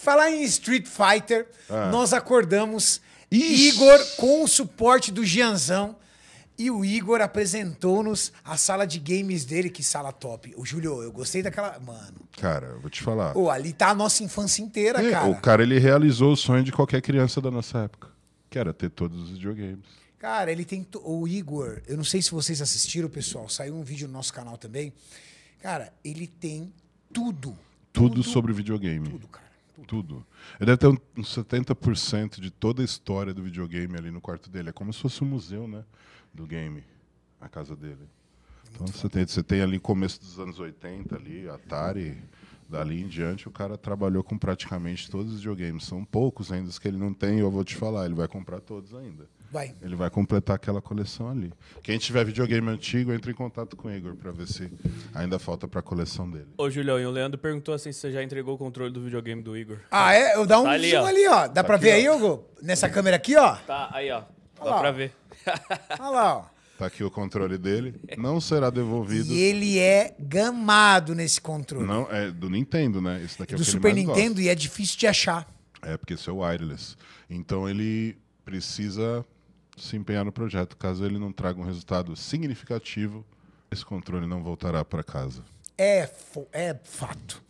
Falar em Street Fighter, ah. nós acordamos Ixi. Igor com o suporte do Gianzão. E o Igor apresentou-nos a sala de games dele, que sala top. O Júlio, eu gostei daquela. Mano. Cara, eu vou te falar. Ô, ali tá a nossa infância inteira, é, cara. O cara, ele realizou o sonho de qualquer criança da nossa época, que era ter todos os videogames. Cara, ele tem. O Igor, eu não sei se vocês assistiram, pessoal, saiu um vídeo no nosso canal também. Cara, ele tem tudo. Tudo, tudo sobre videogame. Tudo, cara tudo. Ele deve ter uns 70% de toda a história do videogame ali no quarto dele. É como se fosse um museu né, do game, a casa dele. Então você tem, você tem ali começo dos anos 80 ali, Atari, Dali em diante, o cara trabalhou com praticamente todos os videogames. São poucos ainda os que ele não tem, eu vou te falar, ele vai comprar todos ainda. Vai. Ele vai completar aquela coleção ali. Quem tiver videogame antigo, entre em contato com o Igor para ver se ainda falta para a coleção dele. Ô, Julião, e o Leandro perguntou assim se você já entregou o controle do videogame do Igor. Ah, é? Eu dá um tá ali, ó. ali, ó. Dá tá para ver ó. aí, Hugo? Nessa câmera aqui, ó? Tá, aí, ó. Dá para ver. Olha lá, ó. Tá aqui o controle dele. Não será devolvido. E ele é gamado nesse controle. Não, é do Nintendo, né? Esse daqui é do Super Nintendo gosta. e é difícil de achar. É, porque esse é wireless. Então ele precisa se empenhar no projeto. Caso ele não traga um resultado significativo, esse controle não voltará para casa. É, é fato.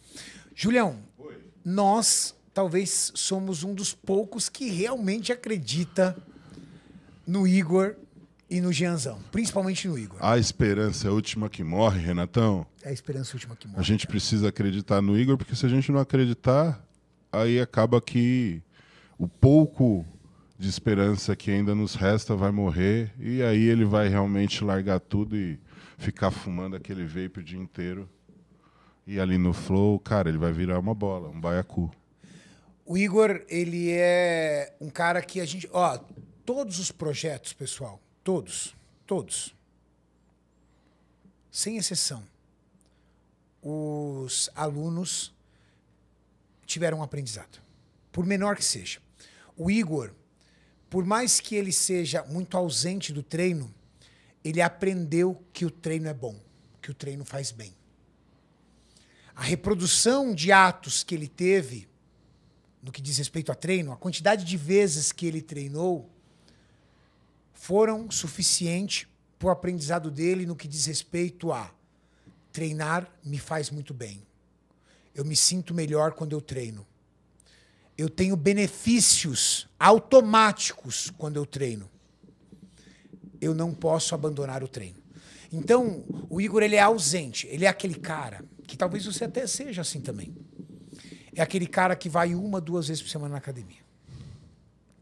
Julião, Oi. nós talvez somos um dos poucos que realmente acredita no Igor e no Gianzão, principalmente no Igor. A esperança é a última que morre, Renatão. É a esperança última que morre. A gente cara. precisa acreditar no Igor, porque se a gente não acreditar, aí acaba que o pouco de esperança que ainda nos resta vai morrer e aí ele vai realmente largar tudo e ficar fumando aquele vape o dia inteiro. E ali no flow, cara, ele vai virar uma bola, um baiacu. O Igor, ele é um cara que a gente, ó, todos os projetos, pessoal, Todos, todos. Sem exceção. Os alunos tiveram um aprendizado, por menor que seja. O Igor, por mais que ele seja muito ausente do treino, ele aprendeu que o treino é bom, que o treino faz bem. A reprodução de atos que ele teve, no que diz respeito a treino, a quantidade de vezes que ele treinou, foram suficiente para o aprendizado dele no que diz respeito a treinar me faz muito bem. Eu me sinto melhor quando eu treino. Eu tenho benefícios automáticos quando eu treino. Eu não posso abandonar o treino. Então, o Igor ele é ausente, ele é aquele cara que talvez você até seja assim também. É aquele cara que vai uma, duas vezes por semana na academia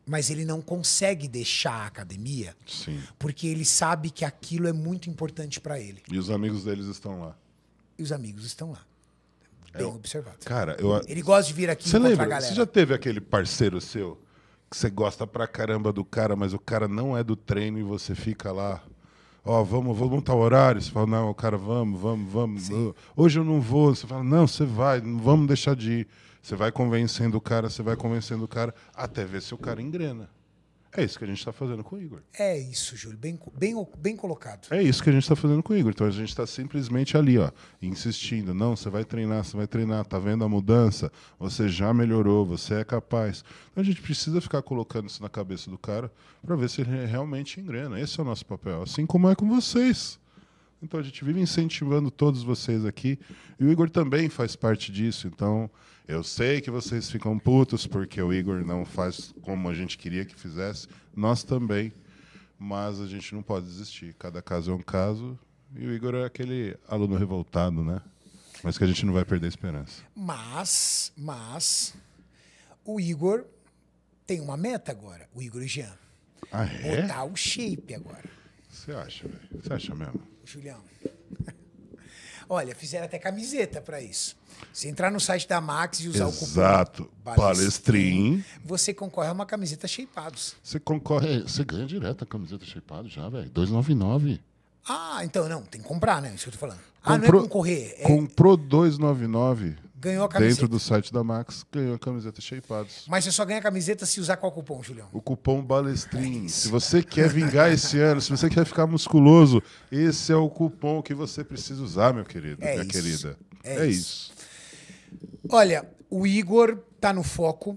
mas ele não consegue deixar a academia, Sim. porque ele sabe que aquilo é muito importante para ele. E os amigos deles estão lá. E os amigos estão lá. É Bem é, observado. Cara, eu, ele gosta de vir aqui Você lembra? A galera. Você já teve aquele parceiro seu que você gosta pra caramba do cara, mas o cara não é do treino e você fica lá ó, oh, vamos, vamos montar horário. Você fala, não, cara, vamos, vamos, vamos. Sim. Hoje eu não vou. Você fala, não, você vai, não vamos deixar de ir. Você vai convencendo o cara, você vai convencendo o cara, até ver se o cara engrena. É isso que a gente está fazendo com o Igor. É isso, Júlio, bem, bem, bem colocado. É isso que a gente está fazendo com o Igor. Então a gente está simplesmente ali, ó, insistindo. Não, você vai treinar, você vai treinar, tá vendo a mudança? Você já melhorou, você é capaz. Então a gente precisa ficar colocando isso na cabeça do cara para ver se ele realmente engrena. Esse é o nosso papel, assim como é com vocês. Então a gente vive incentivando todos vocês aqui. E o Igor também faz parte disso. Então eu sei que vocês ficam putos porque o Igor não faz como a gente queria que fizesse. Nós também. Mas a gente não pode desistir. Cada caso é um caso. E o Igor é aquele aluno revoltado, né? Mas que a gente não vai perder a esperança. Mas, mas, o Igor tem uma meta agora, o Igor e Jean. Ah, é? Botar o shape agora. Você acha, velho? Você acha mesmo? Julião. Olha, fizeram até camiseta para isso. Se entrar no site da Max e usar Exato. o cupom Palestrin, você concorre a uma camiseta shapeados. Você concorre, você ganha direto a camiseta shapeado já, velho. 299. Ah, então não, tem que comprar, né? Isso que eu tô falando. Comprou, ah, não é concorrer. É... Comprou 299 Ganhou a camiseta. Dentro do site da Max, ganhou a camiseta Shapeados. Mas você só ganha a camiseta se usar qual cupom, Julião? O cupom Balestrin. É se você quer vingar esse ano, se você quer ficar musculoso, esse é o cupom que você precisa usar, meu querido, é minha isso. querida. É, é isso. isso. Olha, o Igor tá no foco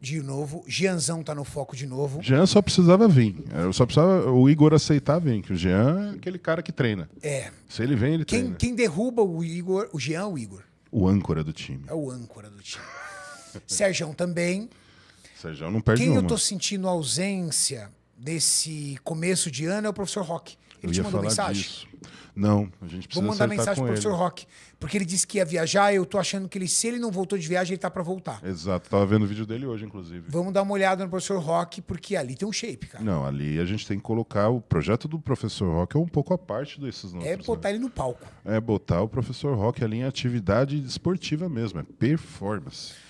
de novo. Gianzão tá no foco de novo. Jean só precisava vir. É, eu só precisava o Igor aceitar vir, que o Jean é aquele cara que treina. É. Se ele vem, ele quem, treina. Quem derruba o Igor, o Jean, é o Igor. O âncora do time. É o âncora do time. Sérgio também. Sérgio não perde Quem uma. eu estou sentindo ausência desse começo de ano é o professor Roque. Ele eu te mandou mensagem? Disso. Não, a gente precisa Vou mandar mensagem pro professor Rock. Porque ele disse que ia viajar, eu tô achando que ele, se ele não voltou de viagem, ele tá para voltar. Exato, tava vendo o vídeo dele hoje, inclusive. Vamos dar uma olhada no professor Rock, porque ali tem um shape, cara. Não, ali a gente tem que colocar. O projeto do professor Rock é um pouco a parte desses nossos. É né? botar né? ele no palco. É botar o professor Rock ali em atividade esportiva mesmo, é performance.